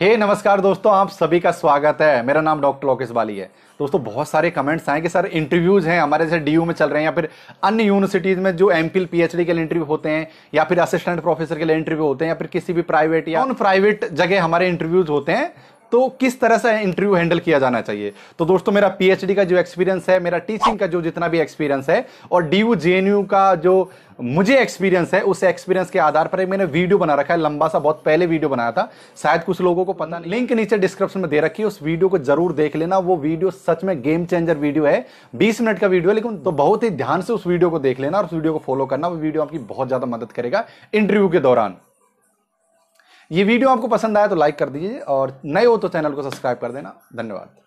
हे hey, नमस्कार दोस्तों आप सभी का स्वागत है मेरा नाम डॉक्टर लोकेश बाली है दोस्तों बहुत सारे कमेंट्स आए कि सर इंटरव्यूज़ हैं हमारे जैसे डी में चल रहे हैं या फिर अन्य यूनिवर्सिटीज़ में जो एम फिल पीएचडी के लिए इंटरव्यू होते हैं या फिर असिस्टेंट प्रोफेसर के लिए इंटरव्यू होते हैं या फिर किसी भी प्राइवेट या उन प्राइवेट जगह हमारे इंटरव्यूज़ होते हैं तो किस तरह से इंटरव्यू हैंडल किया जाना चाहिए तो दोस्तों मेरा पीएचडी का जो एक्सपीरियंस है मेरा टीचिंग का जो जितना भी एक्सपीरियंस है और D U J N U का जो मुझे एक्सपीरियंस है उस एक्सपीरियंस के आधार पर मैंने वीडियो बना रखा है लंबा सा बहुत पहले वीडियो बनाया था शायद कुछ लोगों को पता नहीं लिंक नीचे डिस्क्रिप्शन में दे रखी है उस वीडियो को जरूर देख लेना वो वीडियो सच में गेम चेंजर वीडियो है बीस मिनट का वीडियो है लेकिन तो बहुत ही ध्यान से उस वीडियो को देख लेना और उस वीडियो को फॉलो करना वो वीडियो आपकी बहुत ज़्यादा मदद करेगा इंटरव्यू के दौरान ये वीडियो आपको पसंद आया तो लाइक कर दीजिए और नए हो तो चैनल को सब्सक्राइब कर देना धन्यवाद